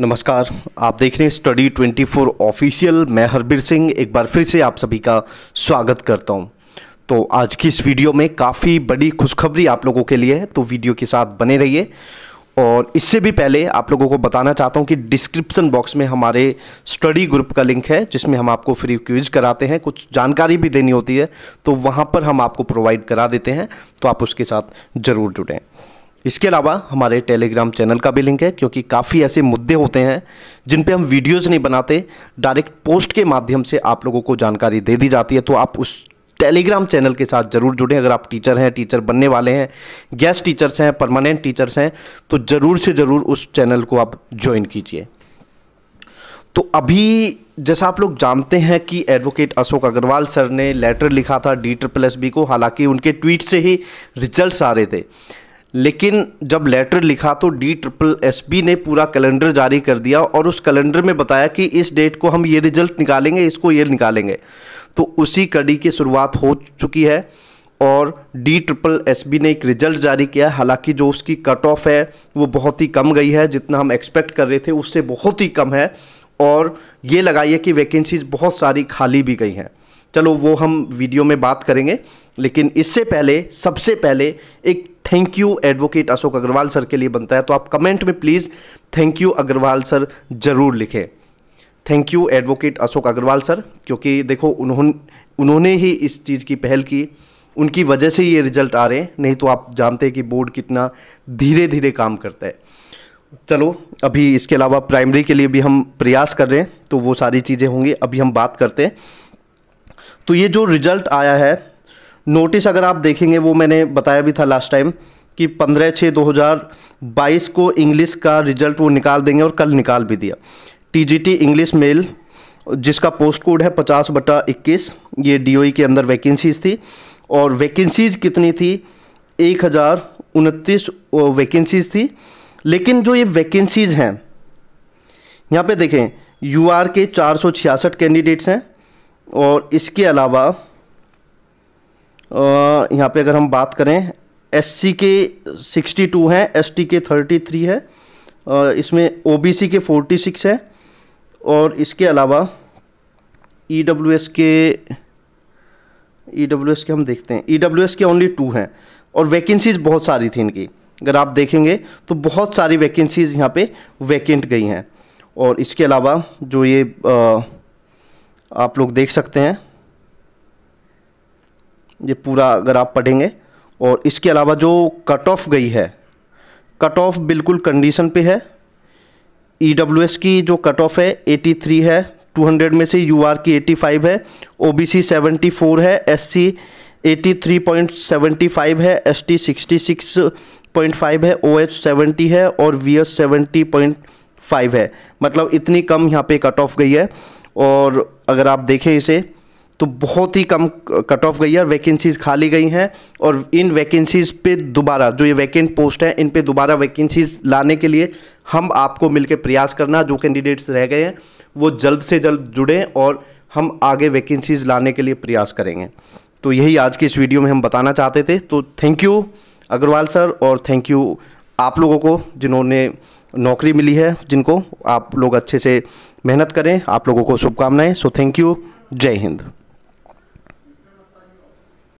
नमस्कार आप देख रहे हैं स्टडी 24 ऑफिशियल मैं हरबीर सिंह एक बार फिर से आप सभी का स्वागत करता हूं तो आज की इस वीडियो में काफ़ी बड़ी खुशखबरी आप लोगों के लिए है तो वीडियो के साथ बने रहिए और इससे भी पहले आप लोगों को बताना चाहता हूं कि डिस्क्रिप्शन बॉक्स में हमारे स्टडी ग्रुप का लिंक है जिसमें हम आपको फ्री क्विज कराते हैं कुछ जानकारी भी देनी होती है तो वहाँ पर हम आपको प्रोवाइड करा देते हैं तो आप उसके साथ ज़रूर जुड़ें इसके अलावा हमारे टेलीग्राम चैनल का भी लिंक है क्योंकि काफ़ी ऐसे मुद्दे होते हैं जिन पे हम वीडियोस नहीं बनाते डायरेक्ट पोस्ट के माध्यम से आप लोगों को जानकारी दे दी जाती है तो आप उस टेलीग्राम चैनल के साथ ज़रूर जुड़ें अगर आप टीचर हैं टीचर बनने वाले हैं गेस्ट टीचर्स हैं परमानेंट टीचर्स हैं तो ज़रूर से ज़रूर उस चैनल को आप ज्वाइन कीजिए तो अभी जैसा आप लोग जानते हैं कि एडवोकेट अशोक अग्रवाल सर ने लेटर लिखा था डी ट्रिपल एस बी को हालांकि उनके ट्वीट से ही रिजल्ट्स आ रहे थे लेकिन जब लेटर लिखा तो डी ट्रिपल एस बी ने पूरा कैलेंडर जारी कर दिया और उस कैलेंडर में बताया कि इस डेट को हम ये रिजल्ट निकालेंगे इसको ये निकालेंगे तो उसी कड़ी की शुरुआत हो चुकी है और डी ट्रिपल एस बी ने एक रिजल्ट जारी किया हालांकि जो उसकी कट ऑफ है वो बहुत ही कम गई है जितना हम एक्सपेक्ट कर रहे थे उससे बहुत ही कम है और ये लगाइए कि वैकेंसीज बहुत सारी खाली भी गई हैं चलो वो हम वीडियो में बात करेंगे लेकिन इससे पहले सबसे पहले एक thank you advocate Ashok Agarwal sir के लिए बनता है तो आप कमेंट में please thank you Agarwal sir जरूर लिखें thank you advocate Ashok Agarwal sir क्योंकि देखो उन्होंने उन्होंने ही इस चीज़ की पहल की उनकी वजह से ये रिजल्ट आ रहे हैं नहीं तो आप जानते हैं कि बोर्ड कितना धीरे धीरे काम करता है चलो अभी इसके अलावा प्राइमरी के लिए भी हम प्रयास कर रहे हैं तो वो सारी चीज़ें होंगी अभी हम बात करते हैं तो ये जो रिजल्ट आया है नोटिस अगर आप देखेंगे वो मैंने बताया भी था लास्ट टाइम कि पंद्रह छः दो हज़ार बाईस को इंग्लिश का रिजल्ट वो निकाल देंगे और कल निकाल भी दिया टीजीटी इंग्लिश मेल जिसका पोस्ट कोड है पचास बटा इक्कीस ये डी e के अंदर वैकेंसीज़ थी और वैकेंसीज़ कितनी थी एक हज़ार उनतीस वैकेंसीज़ थी लेकिन जो ये वैकेंसीज़ हैं यहाँ पे देखें यूआर के चार सौ छियासठ कैंडिडेट्स हैं और इसके अलावा यहाँ पे अगर हम बात करें एस के 62 हैं एस के 33 है इसमें ओ के 46 है और इसके अलावा ई के ई के हम देखते हैं ई के ओनली टू हैं और वैकेंसीज़ बहुत सारी थी इनकी अगर आप देखेंगे तो बहुत सारी वैकेंसीज़ यहाँ पे वैकेंट गई हैं और इसके अलावा जो ये आ, आप लोग देख सकते हैं ये पूरा अगर आप पढ़ेंगे और इसके अलावा जो कट ऑफ गई है कट ऑफ बिल्कुल कंडीशन पे है ई e की जो कट ऑफ है 83 है 200 में से यू की 85 है ओ बी सी है S C eighty three point seventy five है S T sixty six point five है ओ एच सेवेंटी है और वी एस पॉइंट फाइव है मतलब इतनी कम यहाँ पे कट ऑफ गई है और अगर आप देखें इसे तो बहुत ही कम कट ऑफ गई है वैकेंसीज़ खाली गई हैं और इन वैकेंसीज़ पे दोबारा जो ये वैकेंट पोस्ट है इन पे दोबारा वैकेंसीज़ लाने के लिए हम आपको मिलकर प्रयास करना जो कैंडिडेट्स रह गए हैं वो जल्द से जल्द जुड़ें और हम आगे वैकेंसीज़ लाने के लिए प्रयास करेंगे तो यही आज की इस वीडियो में हम बताना चाहते थे तो थैंक यू अग्रवाल सर और थैंक यू आप लोगों को जिन्होंने नौकरी मिली है जिनको आप लोग अच्छे से मेहनत करें आप लोगों को शुभकामनाएं सो थैंक यू जय हिंद